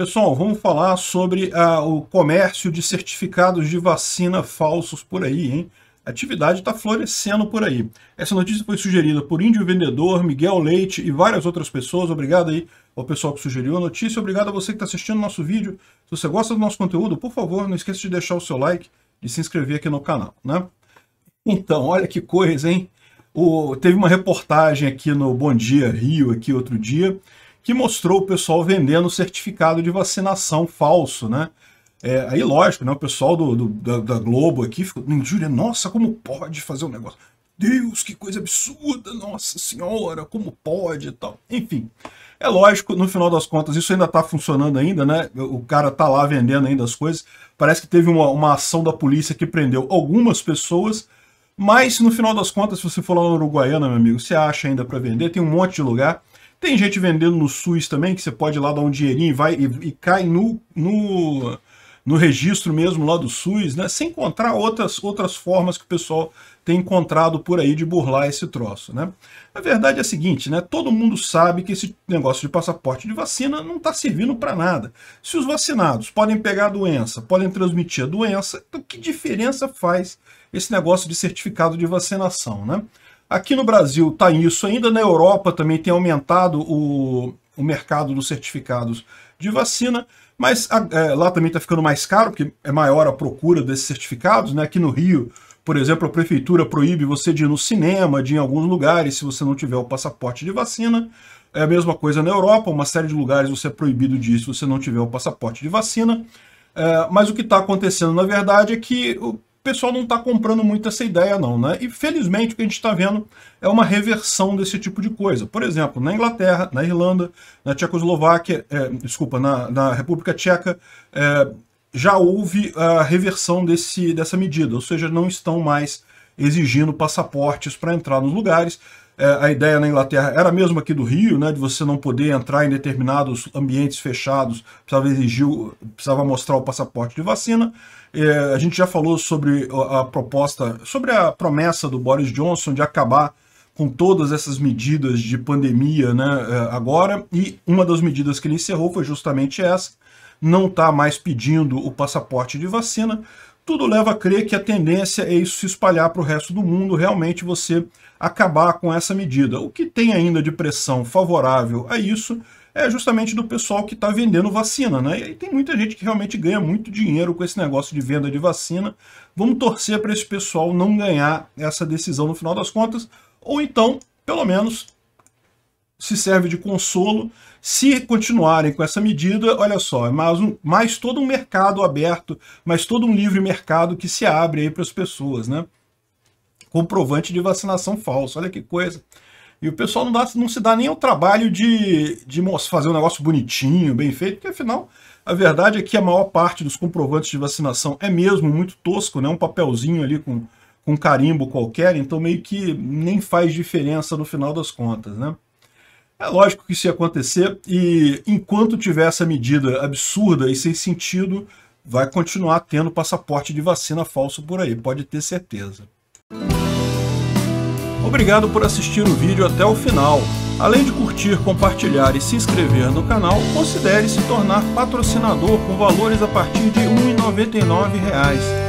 Pessoal, vamos falar sobre ah, o comércio de certificados de vacina falsos por aí, hein? A atividade está florescendo por aí. Essa notícia foi sugerida por Índio Vendedor, Miguel Leite e várias outras pessoas. Obrigado aí ao pessoal que sugeriu a notícia. Obrigado a você que está assistindo nosso vídeo. Se você gosta do nosso conteúdo, por favor, não esqueça de deixar o seu like e se inscrever aqui no canal, né? Então, olha que coisa, hein? O, teve uma reportagem aqui no Bom Dia Rio, aqui outro dia, que mostrou o pessoal vendendo certificado de vacinação falso, né? É, aí, lógico, né, o pessoal do, do da, da, Globo aqui ficou, Júlia, nossa, como pode fazer um negócio? Deus, que coisa absurda, nossa senhora, como pode e tal. Enfim, é lógico, no final das contas, isso ainda está funcionando ainda, né? O cara está lá vendendo ainda as coisas. Parece que teve uma, uma ação da polícia que prendeu algumas pessoas, mas no final das contas, se você for lá na Uruguaiana, meu amigo, você acha ainda para vender, tem um monte de lugar. Tem gente vendendo no SUS também, que você pode ir lá dar um dinheirinho e, vai, e, e cai no, no, no registro mesmo lá do SUS, né? Sem encontrar outras, outras formas que o pessoal tem encontrado por aí de burlar esse troço, né? A verdade é a seguinte, né? Todo mundo sabe que esse negócio de passaporte de vacina não está servindo para nada. Se os vacinados podem pegar a doença, podem transmitir a doença, então que diferença faz esse negócio de certificado de vacinação, né? Aqui no Brasil está isso ainda, na Europa também tem aumentado o, o mercado dos certificados de vacina, mas é, lá também está ficando mais caro, porque é maior a procura desses certificados. Né? Aqui no Rio, por exemplo, a prefeitura proíbe você de ir no cinema, de ir em alguns lugares, se você não tiver o passaporte de vacina. É a mesma coisa na Europa, uma série de lugares você é proibido disso se você não tiver o passaporte de vacina. É, mas o que está acontecendo, na verdade, é que o pessoal não está comprando muito essa ideia não, né? E felizmente o que a gente está vendo é uma reversão desse tipo de coisa. Por exemplo, na Inglaterra, na Irlanda, na Tchecoslováquia, é, desculpa, na, na, República Tcheca, é, já houve a reversão desse, dessa medida, ou seja, não estão mais exigindo passaportes para entrar nos lugares. É, a ideia na Inglaterra era mesmo aqui do Rio, né, de você não poder entrar em determinados ambientes fechados, precisava exigir, precisava mostrar o passaporte de vacina. É, a gente já falou sobre a proposta, sobre a promessa do Boris Johnson de acabar com todas essas medidas de pandemia né, é, agora, e uma das medidas que ele encerrou foi justamente essa, não está mais pedindo o passaporte de vacina, tudo leva a crer que a tendência é isso se espalhar para o resto do mundo, realmente você acabar com essa medida. O que tem ainda de pressão favorável a isso é justamente do pessoal que está vendendo vacina, né? E tem muita gente que realmente ganha muito dinheiro com esse negócio de venda de vacina. Vamos torcer para esse pessoal não ganhar essa decisão no final das contas, ou então, pelo menos, se serve de consolo. Se continuarem com essa medida, olha só, é mais, um, mais todo um mercado aberto, mais todo um livre mercado que se abre aí para as pessoas, né? Comprovante de vacinação falso, olha que coisa. E o pessoal não, dá, não se dá nem ao trabalho de, de fazer um negócio bonitinho, bem feito, porque afinal, a verdade é que a maior parte dos comprovantes de vacinação é mesmo muito tosco, né? Um papelzinho ali com, com carimbo qualquer, então meio que nem faz diferença no final das contas, né? É lógico que isso ia acontecer e enquanto tiver essa medida absurda e sem sentido, vai continuar tendo passaporte de vacina falso por aí, pode ter certeza. Obrigado por assistir o vídeo até o final. Além de curtir, compartilhar e se inscrever no canal, considere se tornar patrocinador com valores a partir de R$ 1,99